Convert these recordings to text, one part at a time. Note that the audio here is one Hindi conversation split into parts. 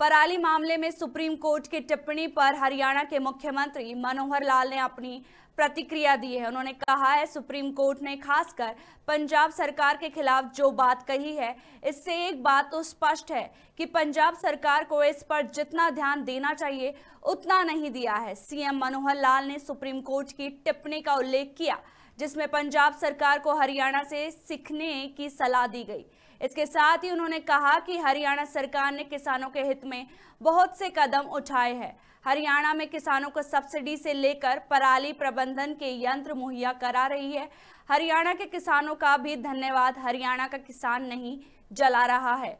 पराली मामले में सुप्रीम कोर्ट की टिप्पणी पर हरियाणा के मुख्यमंत्री मनोहर लाल ने अपनी प्रतिक्रिया दी है उन्होंने कहा है सुप्रीम कोर्ट ने खासकर पंजाब सरकार के खिलाफ जो बात कही है इससे एक बात तो स्पष्ट है कि पंजाब सरकार को इस पर जितना ध्यान देना चाहिए उतना नहीं दिया है सीएम मनोहर लाल ने सुप्रीम कोर्ट की टिप्पणी का उल्लेख किया जिसमें पंजाब सरकार को हरियाणा से सीखने की सलाह दी गई इसके साथ ही उन्होंने कहा कि हरियाणा सरकार ने किसानों के हित में बहुत से कदम उठाए हैं हरियाणा में किसानों को सब्सिडी से लेकर पराली प्रबंधन के यंत्र मुहैया करा रही है हरियाणा के किसानों का भी धन्यवाद हरियाणा का किसान नहीं जला रहा है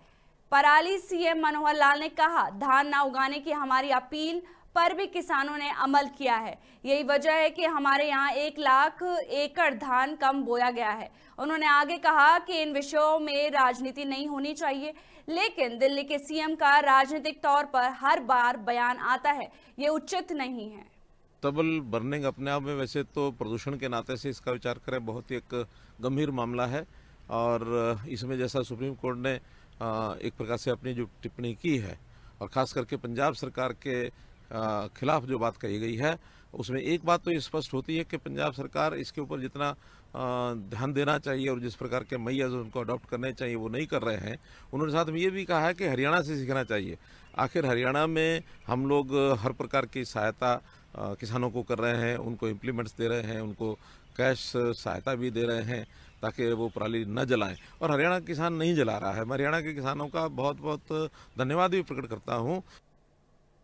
पराली सीएम मनोहर लाल ने कहा धान ना उगाने की हमारी अपील पर भी किसानों ने अमल किया है यही वजह है कि हमारे यहाँ एक लाख एकड़ धान कम बोया गया है उन्होंने आगे कहा कि इन विषयों में राजनीति नहीं होनी चाहिए लेकिन दिल्ली के सीएम का राजनीतिक तौर पर हर बार बयान आता है ये उचित नहीं है तबल बर्निंग अपने आप में वैसे तो प्रदूषण के नाते से इसका विचार करें बहुत ही एक गंभीर मामला है और इसमें जैसा सुप्रीम कोर्ट ने एक प्रकार से अपनी जो टिप्पणी की है और ख़ास करके पंजाब सरकार के खिलाफ जो बात कही गई है उसमें एक बात तो स्पष्ट होती है कि पंजाब सरकार इसके ऊपर जितना ध्यान देना चाहिए और जिस प्रकार के मैयाज उनको अडॉप्ट करने चाहिए वो नहीं कर रहे हैं उन्होंने साथ में ये भी कहा है कि हरियाणा से सीखना चाहिए आखिर हरियाणा में हम लोग हर प्रकार की सहायता किसानों को कर रहे हैं उनको इम्प्लीमेंट्स दे रहे हैं उनको कैश सहायता भी दे रहे हैं ताकि वो पराली न जलाएं और हरियाणा किसान नहीं जला रहा है मैं हरियाणा के किसानों का बहुत बहुत धन्यवाद भी प्रकट करता हूँ